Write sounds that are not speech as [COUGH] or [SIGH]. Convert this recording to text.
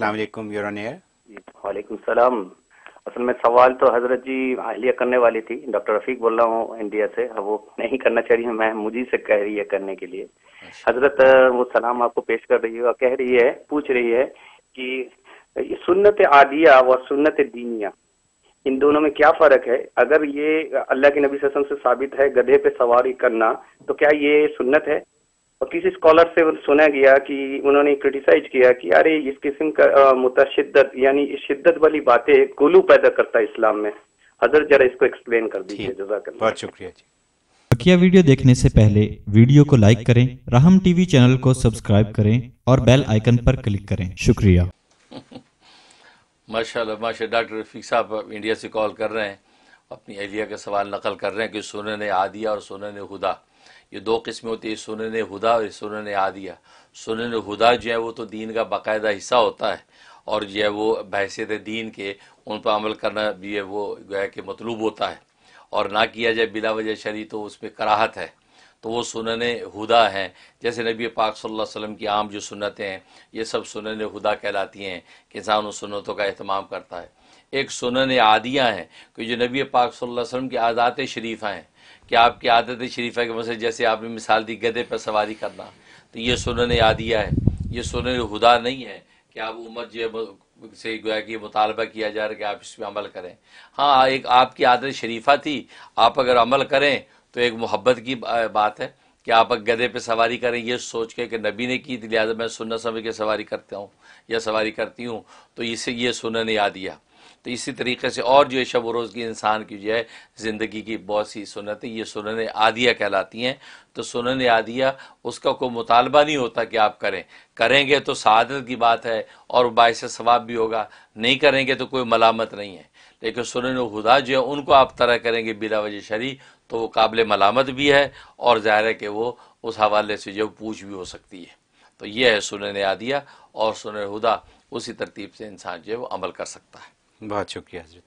अलैक्म your air वालेकुम सलाम असल में सवाल तो हजरत जी अहलिया करने वाली थी डॉक्टर रफीक बोल रहा हूँ इंडिया से वो नहीं करना चाह रही है मैं मुझी से कह रही है करने के लिए अच्छा। हजरत वो सलाम आपको पेश कर रही है और कह रही है पूछ रही है कि सुन्नत आदिया व सुन्नत दीनिया इन दोनों में क्या फर्क है अगर ये अल्लाह के नबी वसल्लम से साबित है गधे पे सवारी करना तो क्या ये सुन्नत है और किसी स्कॉलर से सुना गया कि उन्होंने क्रिटिसाइज किया कि अरे इस किस्म का मुतशिद्दत यानी शिद्दत वाली बातें गुलू पैदा करता है इस्लाम में हजरत जरा इसको एक्सप्लेन कर दीजिए जजाक बहुत शुक्रिया जी बकिया वीडियो देखने से पहले वीडियो को लाइक करें राहम टीवी चैनल को सब्सक्राइब करें और बेल आइकन पर क्लिक करें शुक्रिया [LAUGHS] माशाल्लाह माशा डॉक्टर रफीक साहब इंडिया से कॉल कर रहे हैं अपनी अहलिया का सवाल नकल कर रहे हैं कि सुनने आदिया और सुनने खुदा ये दो किस्में होती है सुनन हुदा और सुनन आदिया सुनन हुदा जो है वो तो दीन का बाकायदा हिस्सा होता है और जो है वो बहसीत दीन के उन पर अमल करना भी है वो जो है कि मतलूब होता है और ना किया जाए बिला वजह शरी तो उसमें कराहत है तो वो सुनने हुदा हैं जैसे नबी पाक सल्लल्लाहु अलैहि वसल्लम की आम जो सुनतें हैं ये सब सुनन हुदा कहलाती हैं कि इंसान उन सुनतों का अहतमाम करता है एक सुन आदियाँ हैं कि जो नबी पाक सल्लल्लाहु अलैहि वसल्लम की आदात शरीफ हैं कि आपकी आदत शरीफा के मसले जैसे आपने मिसाल दी गधे पर सवारी करना तो ये सुनने आदिया है ये सुनने खुदा नहीं है कि आप उम्र जो है से गोया कि मुतालबा किया जा रहा है कि आप इस पर अमल करें हाँ एक आपकी आदत शरीफा थी आप अगर अमल करें तो एक मोहब्बत की बात है कि आप गधे पे सवारी करें ये सोच के कि नबी ने की लिहाजा मैं सुनना समझ के सवारी करता हूँ या सवारी करती हूँ तो इसे ये सुनने याद दिया तो इसी तरीके से और जो है शब रोज़ की इंसान की जो है ज़िंदगी की बहुत सी सुनतें ये सुनन आदिया कहलाती हैं तो सुनन आदिया उसका कोई मुतालबा नहीं होता कि आप करें करेंगे तो शहादत की बात है और बायस सवाब भी होगा नहीं करेंगे तो कोई मलामत नहीं है लेकिन सुनन हुदा जो है उनको आप तरह करेंगे बिला वजह शरी तो वो काबिल मलामत भी है और ज़ाहिर है कि वो उस हवाले से जो पूछ भी हो सकती है तो यह है सुनन आदिया और सुनन हुदा उसी तरतीब से इंसान जो है वो अमल कर सकता है Bahat çok iyi Hazret.